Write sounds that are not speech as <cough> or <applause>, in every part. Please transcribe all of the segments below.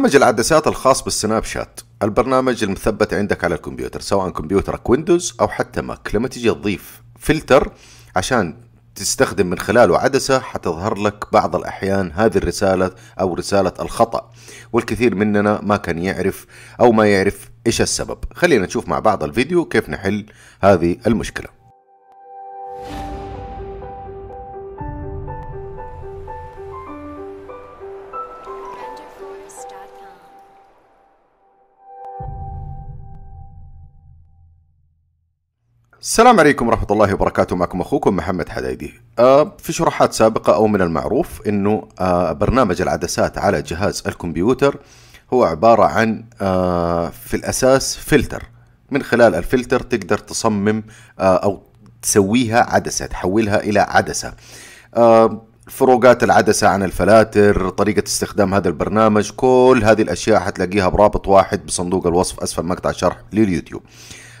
برنامج العدسات الخاص بالسناب شات البرنامج المثبت عندك على الكمبيوتر سواء كمبيوترك ويندوز أو حتى ماك لما تيجي تضيف فلتر عشان تستخدم من خلاله عدسة حتظهر لك بعض الأحيان هذه الرسالة أو رسالة الخطأ والكثير مننا ما كان يعرف أو ما يعرف إيش السبب خلينا نشوف مع بعض الفيديو كيف نحل هذه المشكلة السلام عليكم ورحمة الله وبركاته معكم أخوكم محمد حدايدي آه في شروحات سابقة أو من المعروف أنه آه برنامج العدسات على جهاز الكمبيوتر هو عبارة عن آه في الأساس فلتر من خلال الفلتر تقدر تصمم آه، أو تسويها عدسة تحولها إلى عدسة آه، فروقات العدسة عن الفلاتر طريقة استخدام هذا البرنامج كل هذه الأشياء حتلاقيها برابط واحد بصندوق الوصف أسفل مقطع شرح لليوتيوب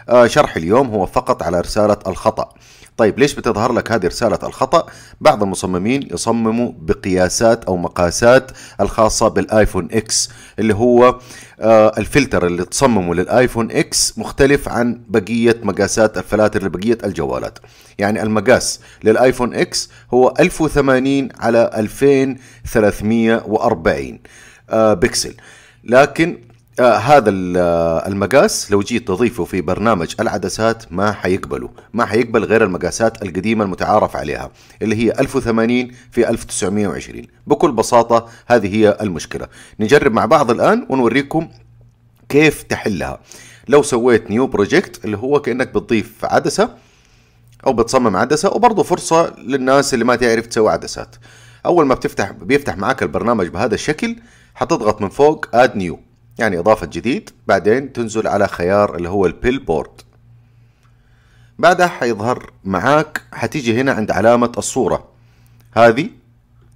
آه، شرح اليوم هو فقط على رسالة الخطأ طيب ليش بتظهر لك هذه رسالة الخطأ؟ بعض المصممين يصمموا بقياسات أو مقاسات الخاصة بالآيفون إكس اللي هو آه، الفلتر اللي تصممه للآيفون إكس مختلف عن بقية مقاسات الفلاتر لبقية الجوالات يعني المقاس للآيفون إكس هو 1080 على 2340 آه، بكسل لكن آه هذا آه، المقاس لو جيت تضيفه في برنامج العدسات ما حيقبله ما حيقبل غير المقاسات القديمة المتعارف عليها اللي هي 1080 في 1920 بكل بساطة هذه هي المشكلة نجرب مع بعض الآن ونوريكم كيف تحلها لو سويت نيو بروجكت اللي هو كأنك بتضيف عدسة أو بتصمم عدسة وبرضه فرصة للناس اللي ما تعرف تسوي عدسات أول ما بتفتح بيفتح معاك البرنامج بهذا الشكل حتضغط من فوق اد نيو يعني إضافة جديد بعدين تنزل على خيار اللي هو البيل بورد بعدها حيظهر معاك حتيجي هنا عند علامة الصورة هذه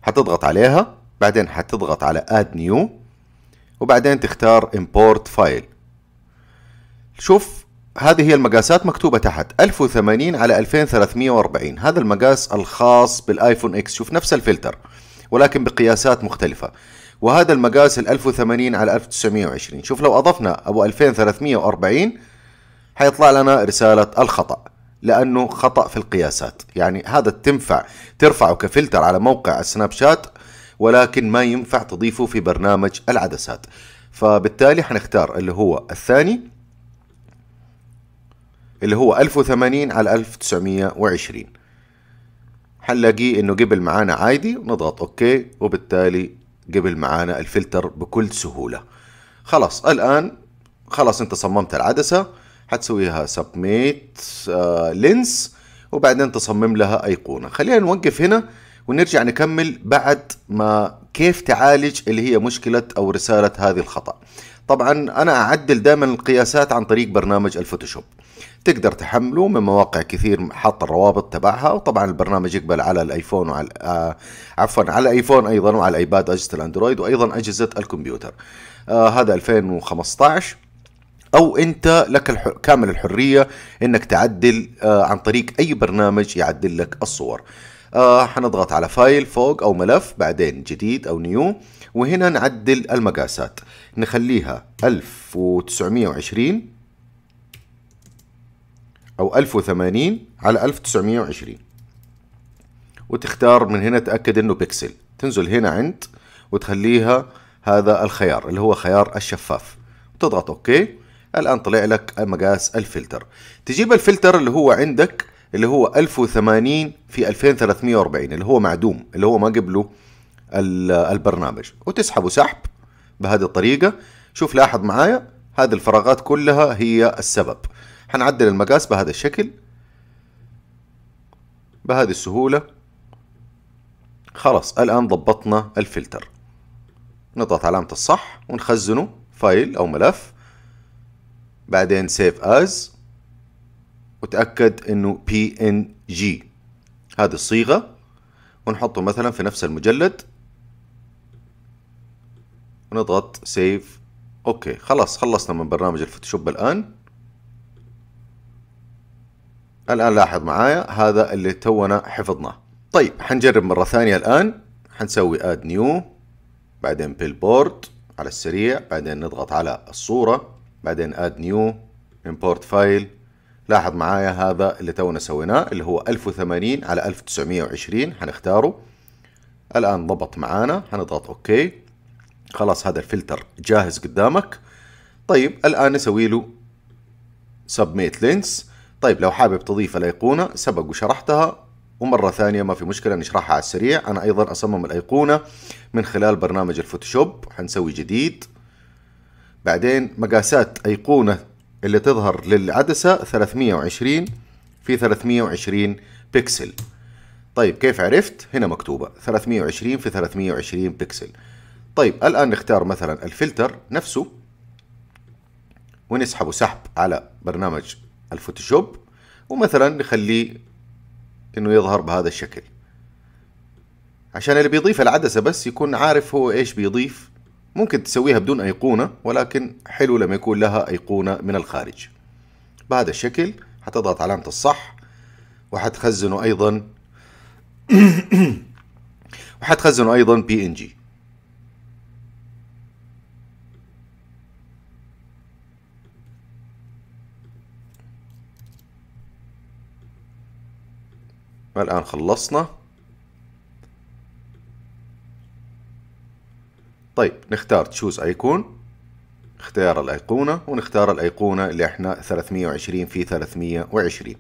حتضغط عليها بعدين حتضغط على Add New وبعدين تختار Import File شوف هذه هي المقاسات مكتوبة تحت 1080 على 2340 هذا المقاس الخاص بالايفون اكس شوف نفس الفلتر ولكن بقياسات مختلفة وهذا المقاس ال 1080 على 1920 شوف لو اضفنا ابو 2340 حيطلع لنا رسالة الخطأ لأنه خطأ في القياسات يعني هذا تنفع ترفعه كفلتر على موقع السناب شات ولكن ما ينفع تضيفه في برنامج العدسات فبالتالي حنختار اللي هو الثاني اللي هو 1080 على 1920 حنلاقيه انه قبل معانا عادي ونضغط اوكي وبالتالي قبل معانا الفلتر بكل سهولة خلاص الآن خلاص انت صممت العدسة حتسويها سبميت آه، لينس وبعدين تصمم لها أيقونة خلينا نوقف هنا ونرجع نكمل بعد ما كيف تعالج اللي هي مشكلة أو رسالة هذه الخطأ طبعا انا اعدل دائما القياسات عن طريق برنامج الفوتوشوب تقدر تحمله من مواقع كثير حاطه الروابط تبعها وطبعا البرنامج يقبل على الايفون وعلى آه عفوا على الايفون ايضا وعلى الايباد اجهزه الاندرويد وايضا اجهزه الكمبيوتر آه هذا 2015 او انت لك الح... كامل الحريه انك تعدل آه عن طريق اي برنامج يعدل لك الصور آه حنضغط على فايل فوق او ملف بعدين جديد او نيو وهنا نعدل المقاسات نخليها 1920 أو 1080 على 1920 وتختار من هنا تأكد إنه بيكسل تنزل هنا عند وتخليها هذا الخيار اللي هو خيار الشفاف تضغط أوكي الآن طلع لك مقاس الفلتر تجيب الفلتر اللي هو عندك اللي هو 1080 في 2340 اللي هو معدوم اللي هو ما قبله البرنامج وتسحبه سحب بهذه الطريقة شوف لاحظ معايا هذه الفراغات كلها هي السبب هنعدل المقاس بهذا الشكل بهذه السهولة خلاص الآن ضبطنا الفلتر نضغط علامة الصح ونخزنه فايل أو ملف بعدين سيف أز وتأكد إنه PNG هذه الصيغة ونحطه مثلا في نفس المجلد ونضغط سيف اوكي خلاص خلصنا من برنامج الفوتوشوب الان الان لاحظ معايا هذا اللي تونا حفظناه طيب حنجرب مرة ثانية الان حنسوي اد نيو بعدين بيلبورد على السريع بعدين نضغط على الصورة بعدين اد نيو امبورت فايل لاحظ معايا هذا اللي تونا سويناه اللي هو 1080 على 1920 حنختاره الان ضبط معانا حنضغط اوكي خلاص هذا الفلتر جاهز قدامك طيب الآن أسوي له سبميت لينس طيب لو حابب تضيف الأيقونة سبق وشرحتها ومرة ثانية ما في مشكلة نشرحها على السريع أنا أيضا أصمم الأيقونة من خلال برنامج الفوتوشوب حنسوي جديد بعدين مقاسات أيقونة اللي تظهر للعدسة 320 في 320 بكسل طيب كيف عرفت؟ هنا مكتوبة 320 في 320 بكسل طيب الآن نختار مثلا الفلتر نفسه ونسحبه سحب على برنامج الفوتوشوب ومثلا نخليه انه يظهر بهذا الشكل عشان اللي بيضيف العدسة بس يكون عارف هو ايش بيضيف ممكن تسويها بدون أيقونة ولكن حلو لما يكون لها أيقونة من الخارج بهذا الشكل حتضغط علامة الصح وحتخزنه أيضا <coughs> وحتخزنه أيضا بي إن جي الآن خلصنا طيب نختار تشوز ايكون اختيار الايقونة ونختار الايقونة اللي احنا 320 في 320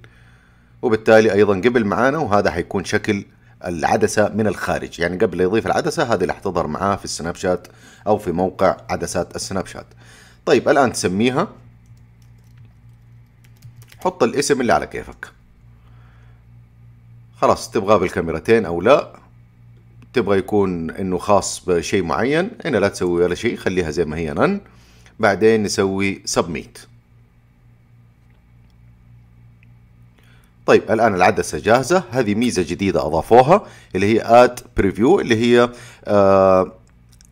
وبالتالي ايضا قبل معانا وهذا حيكون شكل العدسة من الخارج يعني قبل لا يضيف العدسة هذه اللي حتظهر معاه في السناب شات او في موقع عدسات السناب شات طيب الان تسميها حط الاسم اللي على كيفك خلاص تبغاه بالكاميرتين او لا تبغى يكون انه خاص بشيء معين هنا لا تسوي ولا شيء خليها زي ما هي نن بعدين نسوي سبميت طيب الان العدسه جاهزه هذه ميزه جديده اضافوها اللي هي اد بريفيو اللي هي آه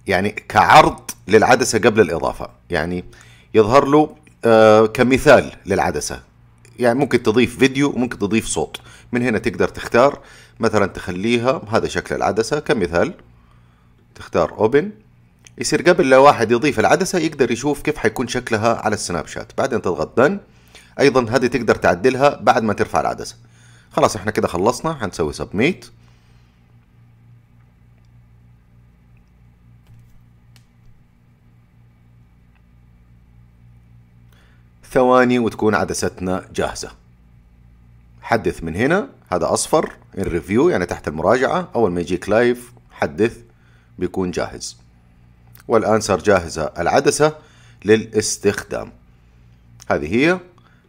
يعني كعرض للعدسه قبل الاضافه يعني يظهر له آه كمثال للعدسه يعني ممكن تضيف فيديو وممكن تضيف صوت من هنا تقدر تختار مثلا تخليها هذا شكل العدسة كمثال تختار اوبن يصير قبل لا واحد يضيف العدسة يقدر يشوف كيف حيكون شكلها على السناب شات بعدين تضغط دن ايضا هذه تقدر تعدلها بعد ما ترفع العدسة خلاص احنا كده خلصنا حنسوي سبميت ثواني وتكون عدستنا جاهزه حدث من هنا هذا اصفر الريفيو يعني تحت المراجعه اول ما يجيك لايف حدث بيكون جاهز والان صار جاهزه العدسه للاستخدام هذه هي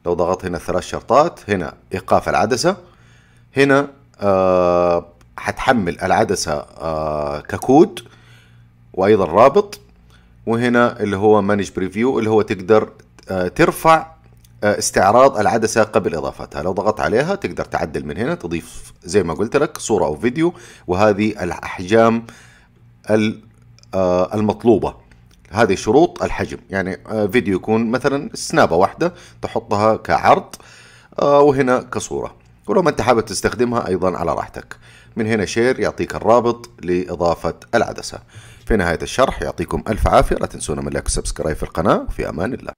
لو ضغطت هنا الثلاث شرطات هنا ايقاف العدسه هنا آه حتحمل العدسه آه ككود وايضا رابط وهنا اللي هو مانج بريفيو اللي هو تقدر آه، ترفع آه، استعراض العدسه قبل اضافتها لو ضغطت عليها تقدر تعدل من هنا تضيف زي ما قلت لك صوره او فيديو وهذه الاحجام آه، المطلوبه هذه شروط الحجم يعني آه، فيديو يكون مثلا سنابه واحده تحطها كعرض وهنا كصوره ولو ما انت حابب تستخدمها ايضا على راحتك من هنا شير يعطيك الرابط لاضافه العدسه في نهايه الشرح يعطيكم الف عافيه لا تنسونا من لايك وسبسكرايب في القناه وفي امان الله